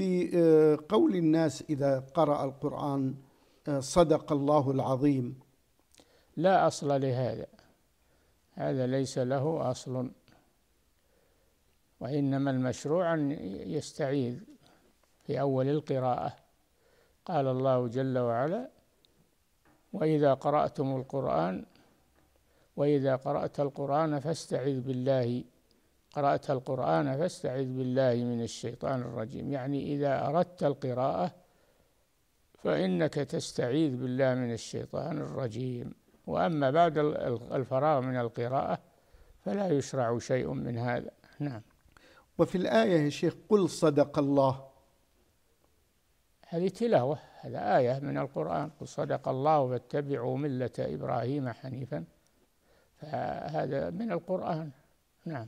في آه، قول الناس إذا قرأ القرآن آه، صدق الله العظيم لا أصل لهذا هذا ليس له أصل وإنما المشروع أن يستعيذ في أول القراءة قال الله جل وعلا وإذا قرأتم القرآن وإذا قرأت القرآن فاستعذ بالله قرأت القرآن فاستعذ بالله من الشيطان الرجيم يعني إذا أردت القراءة فإنك تستعيذ بالله من الشيطان الرجيم وأما بعد الفراغ من القراءة فلا يشرع شيء من هذا نعم وفي الآية يا شيخ قل صدق الله هذه تلاوة هذا آية من القرآن قل صدق الله فاتبعوا ملة إبراهيم حنيفا فهذا من القرآن نعم